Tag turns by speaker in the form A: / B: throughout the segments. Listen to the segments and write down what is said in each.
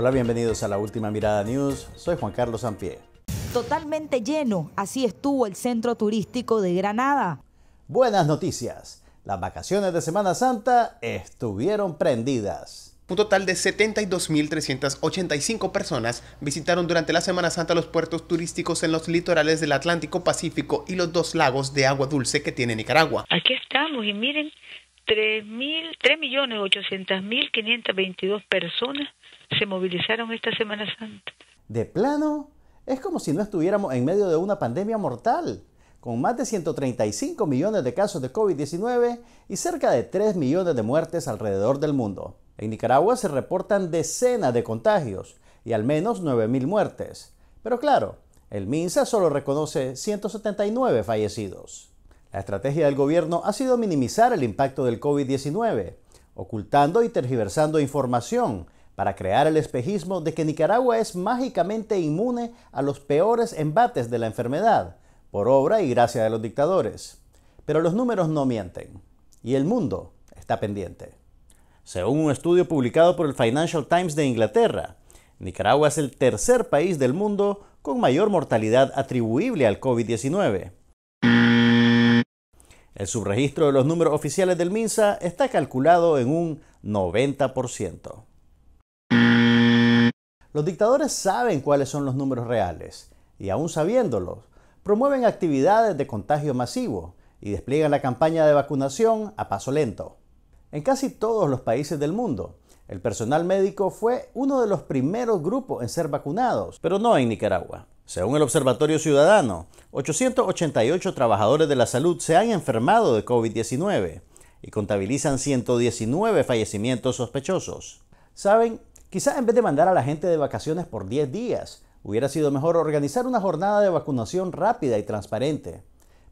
A: Hola, bienvenidos a la última mirada news. Soy Juan Carlos Sampié. Totalmente lleno, así estuvo el centro turístico de Granada. Buenas noticias. Las vacaciones de Semana Santa estuvieron prendidas. Un total de 72.385 personas visitaron durante la Semana Santa los puertos turísticos en los litorales del Atlántico Pacífico y los dos lagos de agua dulce que tiene Nicaragua. Aquí estamos y miren, 3.800.522 personas se movilizaron esta Semana Santa. De plano, es como si no estuviéramos en medio de una pandemia mortal, con más de 135 millones de casos de COVID-19 y cerca de 3 millones de muertes alrededor del mundo. En Nicaragua se reportan decenas de contagios y al menos 9.000 muertes. Pero claro, el MINSA solo reconoce 179 fallecidos. La estrategia del gobierno ha sido minimizar el impacto del COVID-19, ocultando y tergiversando información para crear el espejismo de que Nicaragua es mágicamente inmune a los peores embates de la enfermedad, por obra y gracia de los dictadores. Pero los números no mienten, y el mundo está pendiente. Según un estudio publicado por el Financial Times de Inglaterra, Nicaragua es el tercer país del mundo con mayor mortalidad atribuible al COVID-19. El subregistro de los números oficiales del MINSA está calculado en un 90%. Los dictadores saben cuáles son los números reales y aún sabiéndolos, promueven actividades de contagio masivo y despliegan la campaña de vacunación a paso lento. En casi todos los países del mundo, el personal médico fue uno de los primeros grupos en ser vacunados, pero no en Nicaragua. Según el Observatorio Ciudadano, 888 trabajadores de la salud se han enfermado de COVID-19 y contabilizan 119 fallecimientos sospechosos. ¿Saben? Quizás en vez de mandar a la gente de vacaciones por 10 días, hubiera sido mejor organizar una jornada de vacunación rápida y transparente.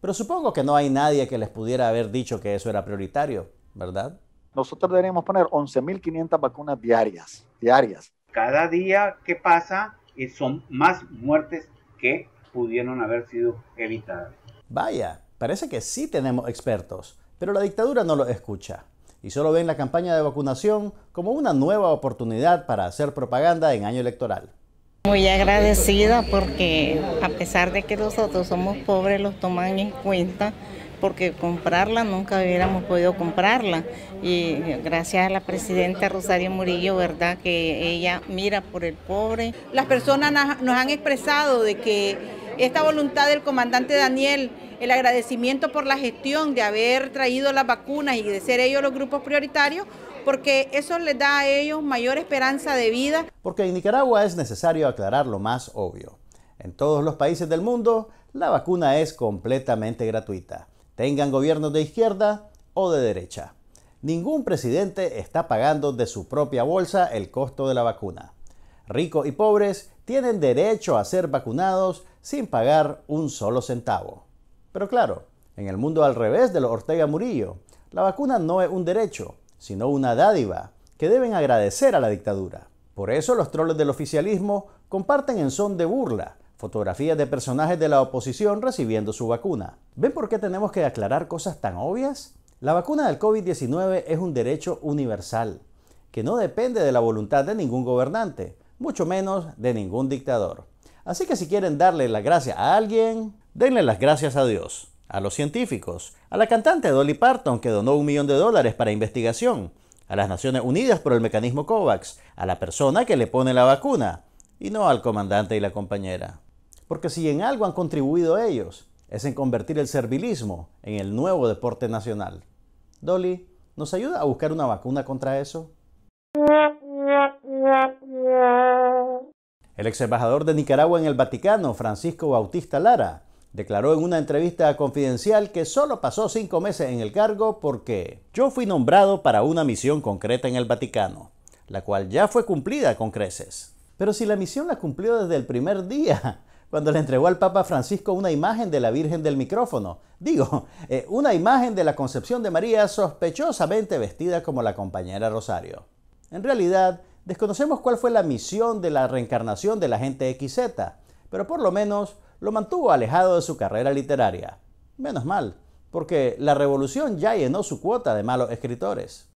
A: Pero supongo que no hay nadie que les pudiera haber dicho que eso era prioritario, ¿verdad? Nosotros deberíamos poner 11.500 vacunas diarias, diarias. Cada día que pasa eh, son más muertes que pudieron haber sido evitadas. Vaya, parece que sí tenemos expertos, pero la dictadura no los escucha y solo ven la campaña de vacunación como una nueva oportunidad para hacer propaganda en año electoral. Muy agradecida porque a pesar de que nosotros somos pobres, los toman en cuenta porque comprarla nunca hubiéramos podido comprarla. Y gracias a la presidenta Rosario Murillo, ¿verdad? Que ella mira por el pobre. Las personas nos han expresado de que esta voluntad del comandante Daniel, el agradecimiento por la gestión de haber traído las vacunas y de ser ellos los grupos prioritarios, porque eso les da a ellos mayor esperanza de vida. Porque en Nicaragua es necesario aclarar lo más obvio. En todos los países del mundo, la vacuna es completamente gratuita, tengan gobiernos de izquierda o de derecha. Ningún presidente está pagando de su propia bolsa el costo de la vacuna. Ricos y pobres tienen derecho a ser vacunados sin pagar un solo centavo. Pero claro, en el mundo al revés de los Ortega Murillo, la vacuna no es un derecho, sino una dádiva que deben agradecer a la dictadura. Por eso los troles del oficialismo comparten en son de burla fotografías de personajes de la oposición recibiendo su vacuna. ¿Ven por qué tenemos que aclarar cosas tan obvias? La vacuna del COVID-19 es un derecho universal, que no depende de la voluntad de ningún gobernante, mucho menos de ningún dictador. Así que si quieren darle las gracias a alguien, denle las gracias a Dios, a los científicos, a la cantante Dolly Parton que donó un millón de dólares para investigación, a las Naciones Unidas por el mecanismo COVAX, a la persona que le pone la vacuna, y no al comandante y la compañera. Porque si en algo han contribuido ellos, es en convertir el servilismo en el nuevo deporte nacional. Dolly, ¿nos ayuda a buscar una vacuna contra eso? El ex embajador de Nicaragua en el Vaticano, Francisco Bautista Lara, declaró en una entrevista confidencial que solo pasó cinco meses en el cargo porque yo fui nombrado para una misión concreta en el Vaticano, la cual ya fue cumplida con creces. Pero si la misión la cumplió desde el primer día, cuando le entregó al Papa Francisco una imagen de la Virgen del micrófono, digo, eh, una imagen de la Concepción de María sospechosamente vestida como la compañera Rosario. En realidad, Desconocemos cuál fue la misión de la reencarnación de la gente XZ, pero por lo menos lo mantuvo alejado de su carrera literaria. Menos mal, porque la revolución ya llenó su cuota de malos escritores.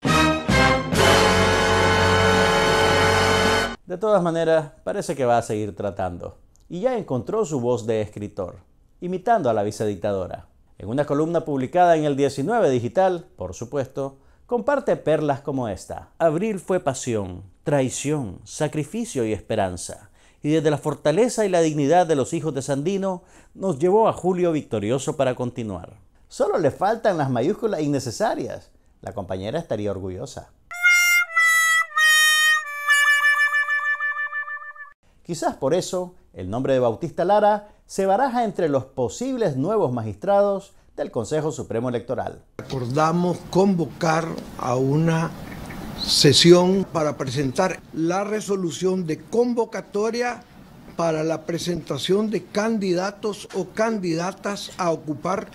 A: De todas maneras, parece que va a seguir tratando. Y ya encontró su voz de escritor, imitando a la vicedictadora. En una columna publicada en el 19 Digital, por supuesto, comparte perlas como esta. Abril fue pasión, traición, sacrificio y esperanza, y desde la fortaleza y la dignidad de los hijos de Sandino nos llevó a Julio victorioso para continuar. Solo le faltan las mayúsculas innecesarias. La compañera estaría orgullosa. Quizás por eso el nombre de Bautista Lara se baraja entre los posibles nuevos magistrados del Consejo Supremo Electoral. Acordamos convocar a una sesión para presentar la resolución de convocatoria para la presentación de candidatos o candidatas a ocupar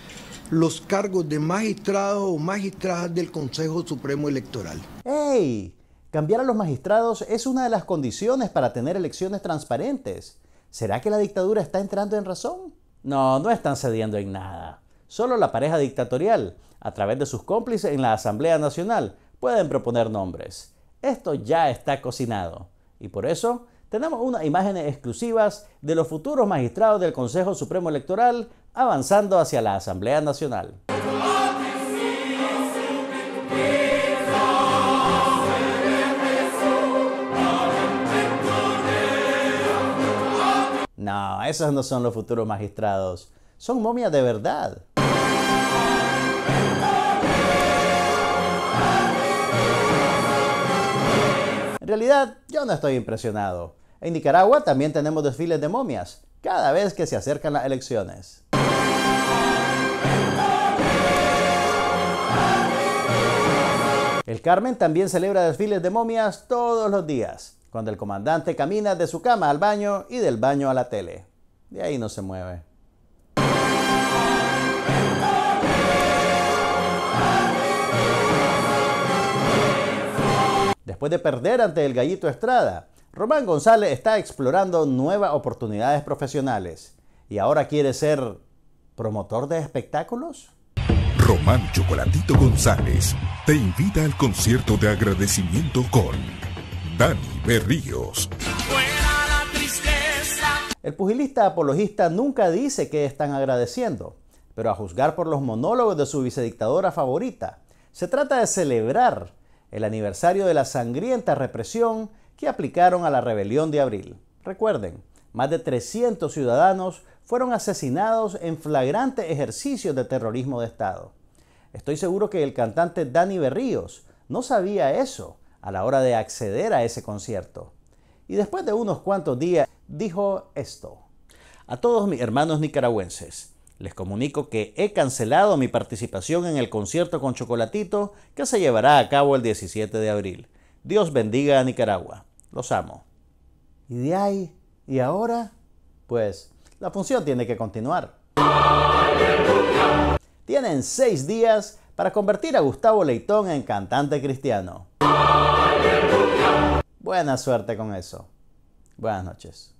A: los cargos de magistrados o magistradas del Consejo Supremo Electoral. ¡Ey! Cambiar a los magistrados es una de las condiciones para tener elecciones transparentes. ¿Será que la dictadura está entrando en razón? No, no están cediendo en nada. Solo la pareja dictatorial, a través de sus cómplices en la Asamblea Nacional, pueden proponer nombres. Esto ya está cocinado y por eso tenemos unas imágenes exclusivas de los futuros magistrados del Consejo Supremo Electoral avanzando hacia la Asamblea Nacional. No, esos no son los futuros magistrados. Son momias de verdad. realidad yo no estoy impresionado. En Nicaragua también tenemos desfiles de momias, cada vez que se acercan las elecciones. El Carmen también celebra desfiles de momias todos los días, cuando el comandante camina de su cama al baño y del baño a la tele. De ahí no se mueve. Después de perder ante el Gallito Estrada, Román González está explorando nuevas oportunidades profesionales y ahora quiere ser promotor de espectáculos. Román Chocolatito González te invita al concierto de agradecimiento con Dani Berríos. El pugilista apologista nunca dice que están agradeciendo, pero a juzgar por los monólogos de su vicedictadora favorita, se trata de celebrar el aniversario de la sangrienta represión que aplicaron a la rebelión de abril. Recuerden, más de 300 ciudadanos fueron asesinados en flagrante ejercicio de terrorismo de Estado. Estoy seguro que el cantante Dani Berríos no sabía eso a la hora de acceder a ese concierto. Y después de unos cuantos días dijo esto. A todos mis hermanos nicaragüenses, les comunico que he cancelado mi participación en el concierto con Chocolatito que se llevará a cabo el 17 de abril. Dios bendiga a Nicaragua. Los amo. Y de ahí, y ahora, pues la función tiene que continuar. Tienen seis días para convertir a Gustavo Leitón en cantante cristiano. Buena suerte con eso. Buenas noches.